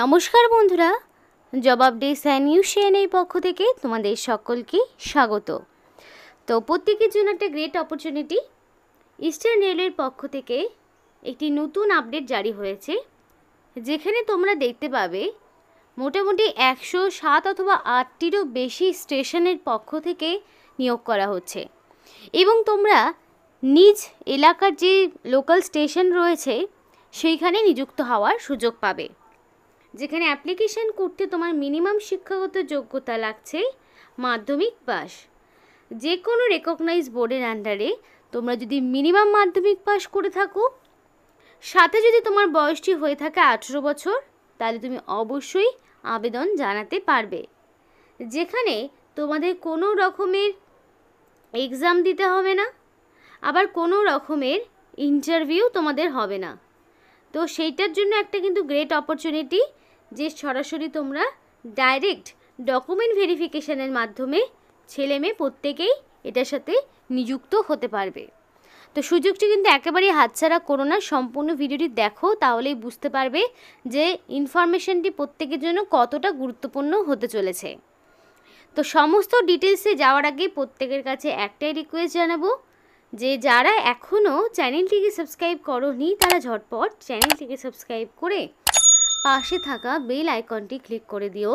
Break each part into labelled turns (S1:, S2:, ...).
S1: নমস্কার বন্ধুরা জবাব ডে স্যানিউশিয়ান এই পক্ষ থেকে তোমাদের সকলকে স্বাগত তো প্রত্যেকের জন্য একটা গ্রেট অপরচুনিটি ইস্টার্ন রেলের পক্ষ থেকে একটি নতুন আপডেট জারি হয়েছে যেখানে তোমরা দেখতে পাবে মোটামুটি একশো সাত অথবা আটটিরও বেশি স্টেশনের পক্ষ থেকে নিয়োগ করা হচ্ছে এবং তোমরা নিজ এলাকার যে লোকাল স্টেশন রয়েছে সেইখানে নিযুক্ত হওয়ার সুযোগ পাবে যেখানে অ্যাপ্লিকেশান করতে তোমার মিনিমাম শিক্ষাগত যোগ্যতা লাগছেই মাধ্যমিক পাস যে কোনো রেকগনাইজ বোর্ডের আন্ডারে তোমরা যদি মিনিমাম মাধ্যমিক পাস করে থাকো সাথে যদি তোমার বয়সটি হয়ে থাকে আঠেরো বছর তাহলে তুমি অবশ্যই আবেদন জানাতে পারবে যেখানে তোমাদের কোনো রকমের এক্সাম দিতে হবে না আবার কোনো রকমের ইন্টারভিউ তোমাদের হবে না তো সেইটার জন্য একটা কিন্তু গ্রেট অপরচুনিটি যে সরাসরি তোমরা ডাইরেক্ট ডকুমেন্ট ভেরিফিকেশানের মাধ্যমে ছেলে মেয়ে প্রত্যেকেই এটার সাথে নিযুক্ত হতে পারবে তো সুযোগটি কিন্তু একেবারেই হাতছাড়া করো না সম্পূর্ণ ভিডিওটি দেখো তাহলেই বুঝতে পারবে যে ইনফরমেশনটি প্রত্যেকের জন্য কতটা গুরুত্বপূর্ণ হতে চলেছে তো সমস্ত ডিটেলসে যাওয়ার আগে প্রত্যেকের কাছে একটাই রিকোয়েস্ট জানাবো যে যারা এখনও চ্যানেলটিকে সাবস্ক্রাইব করনি তারা ঝটপট চ্যানেলটিকে সাবস্ক্রাইব করে পাশে থাকা বেল আইকনটি ক্লিক করে দিও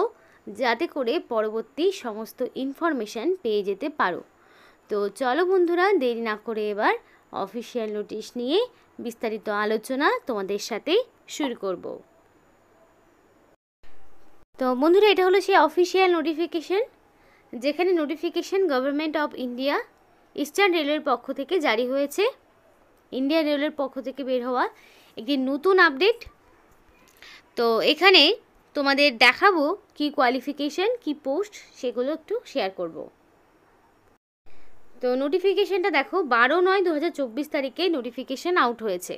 S1: যাতে করে পরবর্তী সমস্ত ইনফরমেশান পেয়ে যেতে পারো তো চলো বন্ধুরা দেরি না করে এবার অফিসিয়াল নোটিশ নিয়ে বিস্তারিত আলোচনা তোমাদের সাথে শুরু করব তো বন্ধুরা এটা হলো সেই অফিসিয়াল নোটিফিকেশান যেখানে notification government of India Eastern রেলওয়ের পক্ষ থেকে জারি হয়েছে ইন্ডিয়ান রেলওয়ের পক্ষ থেকে বের হওয়া একটি নতুন আপডেট তো এখানে তোমাদের দেখাবো কি কোয়ালিফিকেশন কি পোস্ট সেগুলো একটু শেয়ার করব তো নোটিফিকেশনটা দেখো বারো নয় দু তারিখে নোটিফিকেশন আউট হয়েছে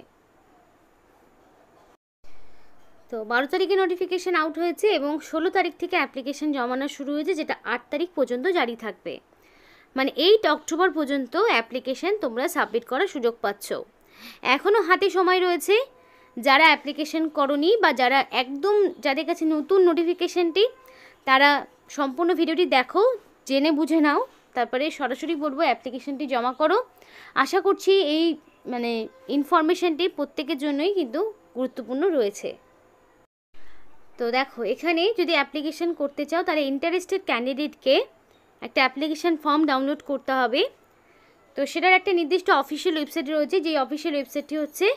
S1: তো বারো তারিখে নোটিফিকেশন আউট হয়েছে এবং ষোলো তারিখ থেকে অ্যাপ্লিকেশন জমানো শুরু হয়েছে যেটা আট তারিখ পর্যন্ত জারি থাকবে মানে এইট অক্টোবর পর্যন্ত অ্যাপ্লিকেশন তোমরা সাবমিট করার সুযোগ পাচ্ছ এখনও হাতে সময় রয়েছে যারা অ্যাপ্লিকেশন করনি বা যারা একদম যাদের কাছে নতুন নোটিফিকেশানটি তারা সম্পূর্ণ ভিডিওটি দেখো জেনে বুঝে নাও তারপরে সরাসরি বলবো অ্যাপ্লিকেশনটি জমা করো আশা করছি এই মানে ইনফরমেশানটি প্রত্যেকের জন্যই কিন্তু গুরুত্বপূর্ণ রয়েছে তো দেখো এখানে যদি অ্যাপ্লিকেশন করতে চাও তাহলে ইন্টারেস্টেড ক্যান্ডিডেটকে একটা অ্যাপ্লিকেশান ফর্ম ডাউনলোড করতে হবে তো সেটার একটা নির্দিষ্ট অফিসিয়াল ওয়েবসাইট রয়েছে যেই অফিসিয়াল ওয়েবসাইটটি হচ্ছে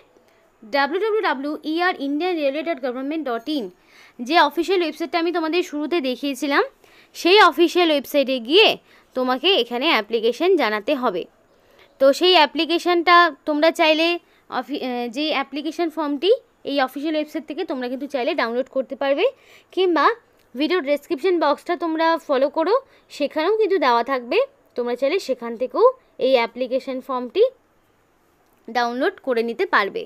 S1: www.erindianrailway.government.in ইন্ডিয়ান গভর্নমেন্ট যে অফিসিয়াল ওয়েবসাইটটা আমি তোমাদের শুরুতে দেখিয়েছিলাম সেই অফিসিয়াল ওয়েবসাইটে গিয়ে তোমাকে এখানে অ্যাপ্লিকেশান জানাতে হবে তো সেই অ্যাপ্লিকেশানটা তোমরা চাইলে অফি যে অ্যাপ্লিকেশান ফর্মটি এই অফিসিয়াল ওয়েবসাইট থেকে তোমরা কিন্তু চাইলে ডাউনলোড করতে পারবে কিংবা ভিডিও ডেসক্রিপশন বক্সটা তোমরা ফলো করো সেখানেও কিন্তু দেওয়া থাকবে তোমরা চাইলে সেখান থেকেও এই অ্যাপ্লিকেশান ফর্মটি ডাউনলোড করে নিতে পারবে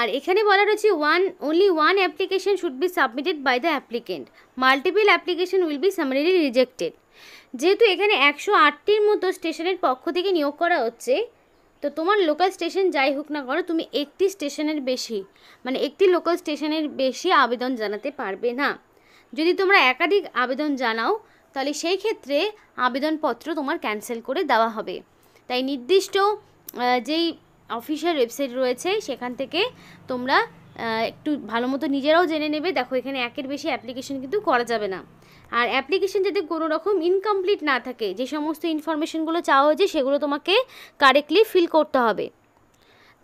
S1: আর এখানে বলা রয়েছে one only one application should be submitted by the applicant multiple application will be summarily rejected যেহেতু এখানে একশো আটটির মতো স্টেশনের পক্ষ থেকে নিয়োগ করা হচ্ছে তো তোমার লোকাল স্টেশন যাই হোক না করো তুমি একটি স্টেশনের বেশি মানে একটি লোকাল স্টেশনের বেশি আবেদন জানাতে পারবে না যদি তোমরা একাধিক আবেদন জানাও তাহলে সেই ক্ষেত্রে আবেদনপত্র তোমার ক্যান্সেল করে দেওয়া হবে তাই নির্দিষ্ট যেই অফিসিয়াল ওয়েবসাইট রয়েছে সেখান থেকে তোমরা একটু ভালো মতো নিজেরাও জেনে নেবে দেখো এখানে একের বেশি অ্যাপ্লিকেশন কিন্তু করা যাবে না আর অ্যাপ্লিকেশন যাতে কোনো রকম ইনকমপ্লিট না থাকে যে সমস্ত ইনফরমেশনগুলো চাওয়া হয়েছে সেগুলো তোমাকে কারেক্টলি ফিল করতে হবে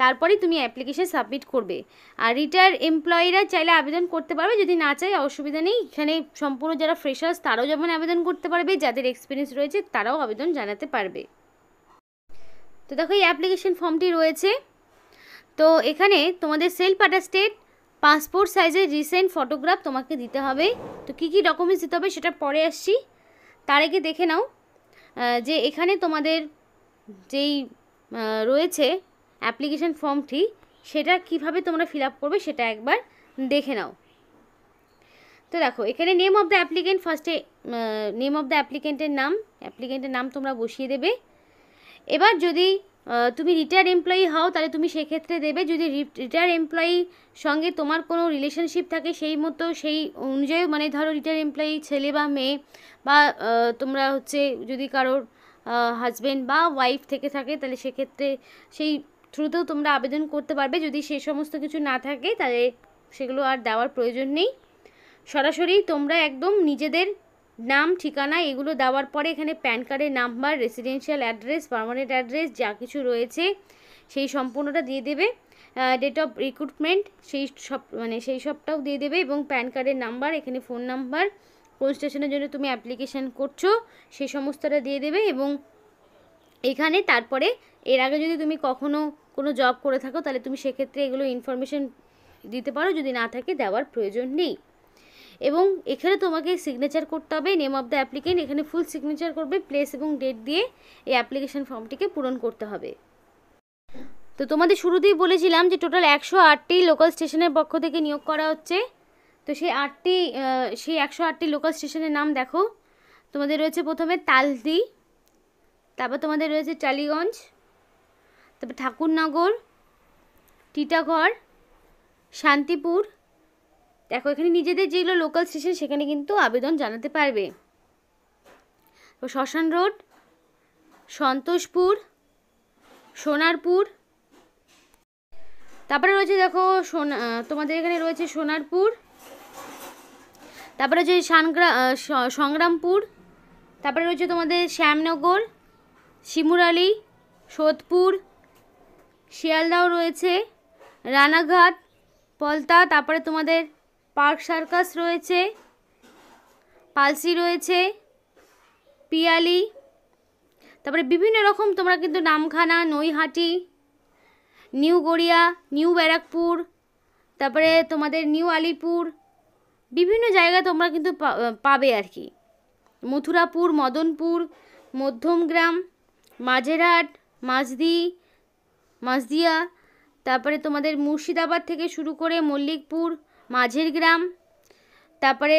S1: তারপরে তুমি অ্যাপ্লিকেশন সাবমিট করবে আর রিটায়ার এমপ্লয়িরা চাইলে আবেদন করতে পারবে যদি না চায় অসুবিধা নেই এখানে সম্পূর্ণ যারা ফ্রেশার্স তারাও যেমন আবেদন করতে পারবে যাদের এক্সপিরিয়েন্স রয়েছে তারাও আবেদন জানাতে পারবে তো দেখো এই অ্যাপ্লিকেশন ফর্মটি রয়েছে তো এখানে তোমাদের সেলফ অ্যাটাস্টেড পাসপোর্ট সাইজের রিসেন্ট ফটোগ্রাফ তোমাকে দিতে হবে তো কী কী ডকুমেন্টস দিতে হবে সেটা পরে আসছি তার আগে দেখে নাও যে এখানে তোমাদের যেই রয়েছে অ্যাপ্লিকেশন ফর্মটি সেটা কিভাবে তোমরা ফিল করবে সেটা একবার দেখে নাও তো দেখো এখানে নেম অফ দ্য অ্যাপ্লিকেন্ট ফার্স্টে নেম অফ দ্য অ্যাপ্লিকেন্টের নাম অ্যাপ্লিকেন্টের নাম তোমরা বসিয়ে দেবে এবার যদি তুমি রিটায়ার এমপ্লয়ি হও তাহলে তুমি সেক্ষেত্রে দেবে যদি রিটায়ার এমপ্লয়ি সঙ্গে তোমার কোনো রিলেশনশিপ থাকে সেই মতো সেই অনুযায়ী মানে ধরো রিটায়ার এমপ্লয়ি ছেলে বা মেয়ে বা তোমরা হচ্ছে যদি কারোর হাজব্যান্ড বা ওয়াইফ থেকে থাকে তাহলে সেক্ষেত্রে সেই থ্রুতেও তোমরা আবেদন করতে পারবে যদি সে সমস্ত কিছু না থাকে তাহলে সেগুলো আর দেওয়ার প্রয়োজন নেই সরাসরি তোমরা একদম নিজেদের নাম ঠিকানা এগুলো দেওয়ার পরে এখানে প্যান কার্ডের number residential address permanent address যা কিছু রয়েছে সেই সম্পূর্ণটা দিয়ে দেবে ডেট অফ রিক্রুটমেন্ট সেই সব মানে সেই সবটাও দিয়ে দেবে এবং প্যান কার্ডের নাম্বার এখানে ফোন নাম্বার কোন স্টেশনের জন্য তুমি অ্যাপ্লিকেশান করছো সেই সমস্তটা দিয়ে দেবে এবং এখানে তারপরে এর আগে যদি তুমি কখনো কোনো জব করে থাকো তাহলে তুমি সেক্ষেত্রে এগুলো ইনফরমেশান দিতে পারো যদি না থাকে দেওয়ার প্রয়োজন নেই এবং এখানে তোমাকে সিগনেচার করতে হবে নেম অফ দ্য অ্যাপ্লিকেন্ট এখানে ফুল সিগনেচার করবে প্লেস এবং ডেট দিয়ে এই অ্যাপ্লিকেশন ফর্মটিকে পূরণ করতে হবে তো তোমাদের শুরুতেই বলেছিলাম যে টোটাল একশো আটটি লোকাল স্টেশনের পক্ষ থেকে নিয়োগ করা হচ্ছে তো সেই আটটি সেই একশো আটটি লোকাল স্টেশনের নাম দেখো তোমাদের রয়েছে প্রথমে তালদি তারপর তোমাদের রয়েছে টালিগঞ্জ তারপর ঠাকুরনগর টিটাঘর শান্তিপুর দেখো এখানে নিজেদের যেগুলো লোকাল স্টেশন সেখানে কিন্তু আবেদন জানাতে পারবে তো শ্মশান রোড সন্তোষপুর সোনারপুর তারপরে রয়েছে দেখো সোনা তোমাদের এখানে রয়েছে সোনারপুর তারপরে রয়েছে সানগ্রা সংগ্রামপুর তারপরে রয়েছে তোমাদের শ্যামনগর শিমুরালি সোদপুর শিয়ালদাও রয়েছে রানাঘাট পলতা তারপরে তোমাদের পার্ক সার্কাস রয়েছে পালসি রয়েছে পিয়ালি তারপরে বিভিন্ন রকম তোমরা কিন্তু নামখানা নৈহাটি নিউ গড়িয়া নিউ ব্যারাকপুর তারপরে তোমাদের নিউ আলিপুর বিভিন্ন জায়গা তোমরা কিন্তু পাবে আর কি মথুরাপুর মদনপুর মধ্যমগ্রাম মাঝেরহাট মাঝদি মাঝদিয়া তারপরে তোমাদের মুর্শিদাবাদ থেকে শুরু করে মল্লিকপুর মাঝের গ্রাম তারপরে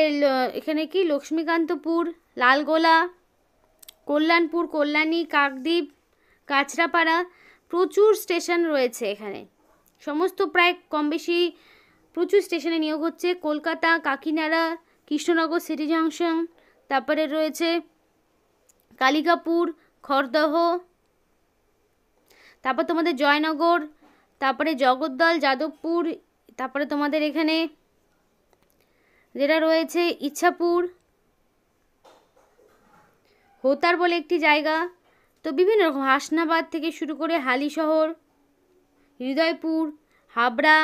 S1: এখানে কি লক্ষ্মীকান্তপুর লালগোলা কল্যাণপুর কল্যাণী কাকদ্বীপ কাছড়াপাড়া প্রচুর স্টেশন রয়েছে এখানে সমস্ত প্রায় কম বেশি প্রচুর স্টেশনে নিয়োগ হচ্ছে কলকাতা কাকিনাড়া কৃষ্ণনগর সিটি জাংশন তারপরে রয়েছে কালিকাপুর খরদহ তারপর তোমাদের জয়নগর তারপরে জগদ্দল যাদবপুর তারপরে তোমাদের এখানে যেটা রয়েছে ইচ্ছাপুর হোতার বলে একটি জায়গা তো বিভিন্ন রকম হাসনাবাদ থেকে শুরু করে হালি শহর হৃদয়পুর হাবড়া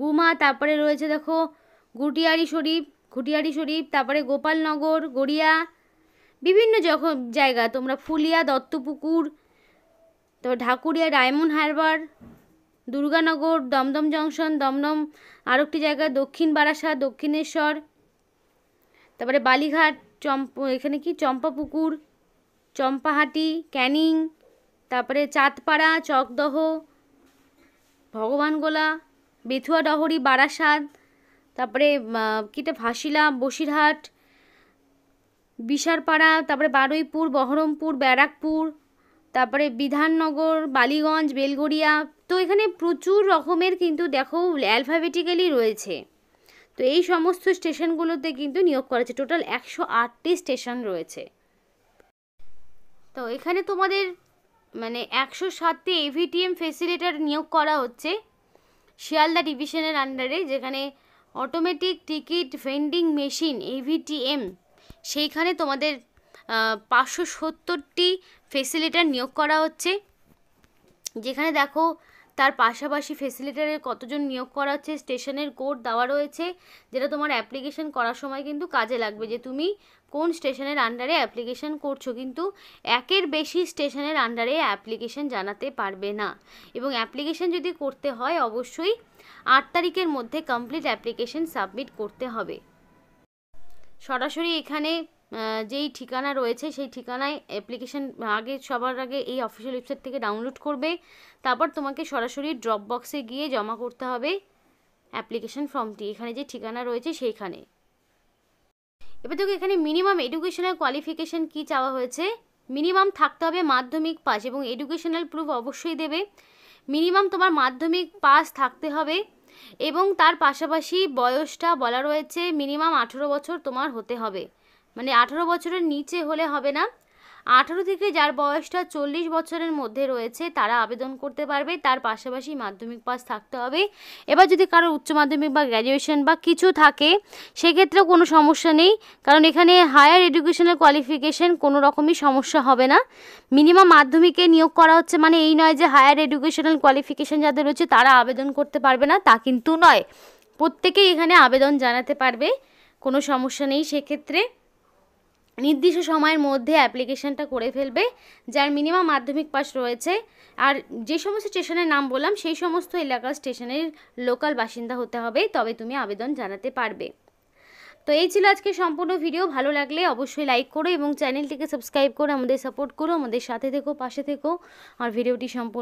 S1: গুমা তারপরে রয়েছে দেখো গুটিয়ারি শরীফ ঘুটিয়ারি শরীফ তারপরে গোপালনগর গড়িয়া বিভিন্ন যখন জায়গা তোমরা ফুলিয়া দত্তপুকুর তো Dhakuria Diamond Harbour Durganagar Dumdum junction Dumdum আর একটি জায়গা দক্ষিণ বারাসা দক্ষিণেশ্বর তারপরে বালিঘাট চম্প এখানে কি চম্পাপুকুর চম্পাহাটি ক্যানিং তারপরে চাঁদপাড়া চকদহ ভগবানগোলা বেথুয়া ডহরি বারাসাত তারপরে কিটা ভাসিলা বসিরহাট বিশারপাড়া তারপরে বারুইপুর বহরমপুর ব্যারাকপুর তারপরে বিধাননগর বালিগঞ্জ বেলগড়িয়া তো এখানে প্রচুর রকমের কিন্তু দেখো অ্যালফাবেটিক্যালি রয়েছে তো এই সমস্ত স্টেশনগুলোতে কিন্তু নিয়োগ করেছে টোটাল একশো আটটি স্টেশন রয়েছে তো এখানে তোমাদের মানে একশো সাতটি এভিটিএম ফেসিলিটার নিয়োগ করা হচ্ছে শিয়ালদা ডিভিশনের আন্ডারে যেখানে automatic ticket vending machine ATVM সেইখানে তোমাদের পাঁচশো সত্তরটি ফেসিলিটার নিয়োগ করা হচ্ছে যেখানে দেখো তার পাশাপাশি ফেসিলিটারে কতজন নিয়োগ করা হচ্ছে স্টেশনের কোড দেওয়া রয়েছে যেটা তোমার অ্যাপ্লিকেশন করার সময় কিন্তু কাজে লাগবে যে তুমি কোন স্টেশনের আন্ডারে অ্যাপ্লিকেশান করছো কিন্তু একের বেশি স্টেশনের আন্ডারে অ্যাপ্লিকেশন জানাতে পারবে না এবং অ্যাপ্লিকেশন যদি করতে হয় অবশ্যই আট তারিখের মধ্যে কমপ্লিট অ্যাপ্লিকেশন সাবমিট করতে হবে সরাসরি এখানে যেই ঠিকানা রয়েছে সেই ঠিকানায় অ্যাপ্লিকেশান আগে সবার আগে এই অফিসিয়াল ওয়েবসাইট থেকে ডাউনলোড করবে তারপর তোমাকে সরাসরি ড্রপ বক্সে গিয়ে জমা করতে হবে অ্যাপ্লিকেশান ফর্মটি এখানে যে ঠিকানা রয়েছে সেইখানে এবার দেখো এখানে মিনিমাম এডুকেশনাল কোয়ালিফিকেশান কী চাওয়া হয়েছে মিনিমাম থাকতে হবে মাধ্যমিক পাস এবং এডুকেশনাল প্রুফ অবশ্যই দেবে মিনিমাম তোমার মাধ্যমিক পাস থাকতে হবে এবং তার পাশাপাশি বয়সটা বলা রয়েছে মিনিমাম আঠেরো বছর তোমার হতে হবে মানে আঠারো বছরের নিচে হলে হবে না আঠারো থেকে যার বয়সটা চল্লিশ বছরের মধ্যে রয়েছে তারা আবেদন করতে পারবে তার পাশাপাশি মাধ্যমিক পাস থাকতে হবে এবার যদি কারো উচ্চ মাধ্যমিক বা গ্র্যাজুয়েশন বা কিছু থাকে সেক্ষেত্রেও কোনো সমস্যা নেই কারণ এখানে হায়ার এডুকেশনাল কোয়ালিফিকেশন কোনো রকমই সমস্যা হবে না মিনিমাম মাধ্যমিকে নিয়োগ করা হচ্ছে মানে এই নয় যে হায়ার এডুকেশনাল কোয়ালিফিকেশন যাদের রয়েছে তারা আবেদন করতে পারবে না তা কিন্তু নয় প্রত্যেকেই এখানে আবেদন জানাতে পারবে কোনো সমস্যা নেই সেক্ষেত্রে নির্দিষ্ট সময়ের মধ্যে অ্যাপ্লিকেশানটা করে ফেলবে যার মিনিমাম মাধ্যমিক পাস রয়েছে আর যে সমস্ত স্টেশনের নাম বললাম সেই সমস্ত এলাকার স্টেশনের লোকাল বাসিন্দা হতে হবে তবে তুমি আবেদন জানাতে পারবে তো এই ছিল আজকে সম্পূর্ণ ভিডিও ভালো লাগলে অবশ্যই লাইক করো এবং চ্যানেলটিকে সাবস্ক্রাইব করে আমাদের সাপোর্ট করো আমাদের সাথে থেকো পাশে থেকো আর ভিডিওটি সম্পূর্ণ